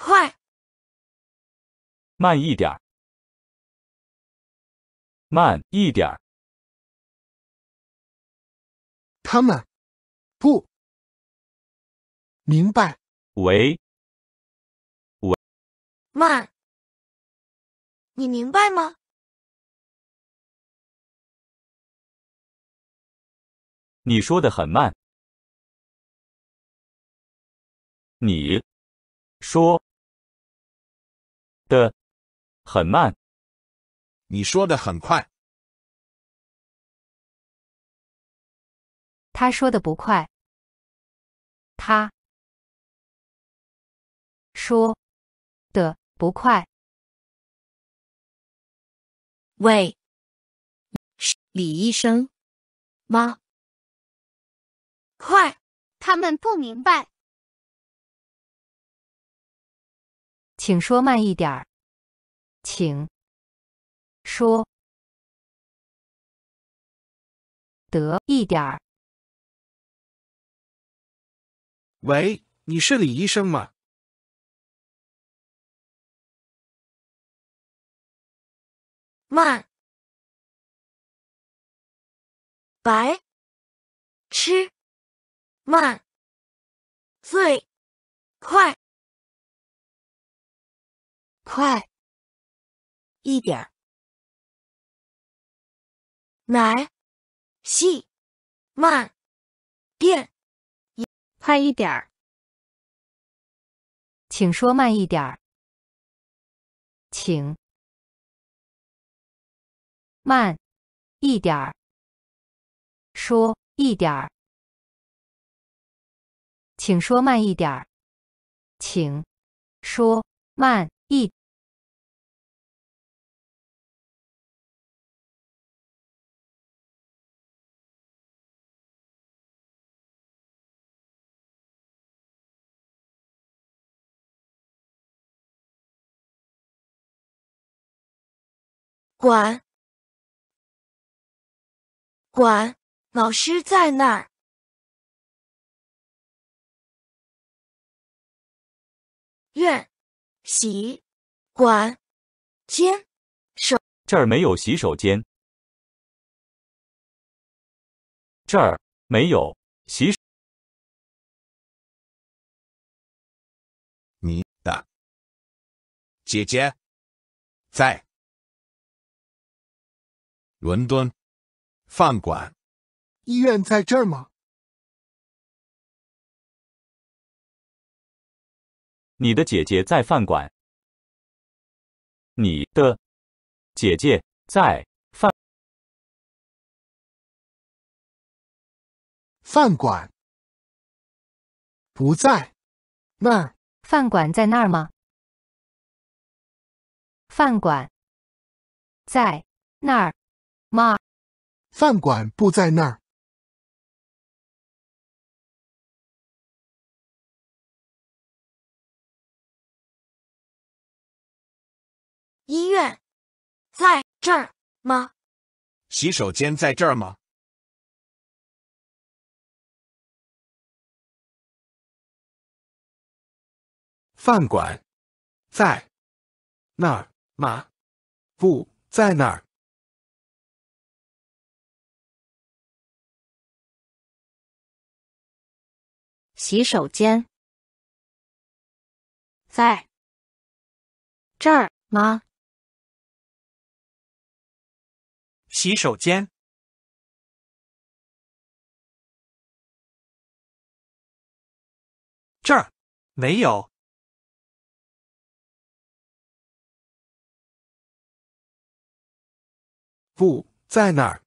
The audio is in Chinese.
快，慢一点儿，慢一点儿。他们不明白。喂，喂，慢，你明白吗？你说的很慢。你说。的很慢，你说的很快，他说的不快，他说的不快。喂，是李医生吗？快，他们不明白。请说慢一点儿，请说得一点儿。喂，你是李医生吗？慢，白，吃，慢，最快。快一点儿，细，慢，变，快一点儿。请说慢一点儿。请，慢一点儿。说一点儿。请说慢一点儿。请说慢一。管，管，老师在那儿。院，洗，管，间，手。这儿没有洗手间。这儿没有洗手。你的姐姐在。伦敦饭馆，医院在这儿吗？你的姐姐在饭馆。你的姐姐在饭饭馆不在那儿。饭馆在那儿吗？饭馆在那儿。妈，饭馆不在那儿。医院在这儿吗？洗手间在这儿吗？饭馆在那儿吗？不在那儿。洗手间，在这儿吗？洗手间这儿没有，不，在那儿。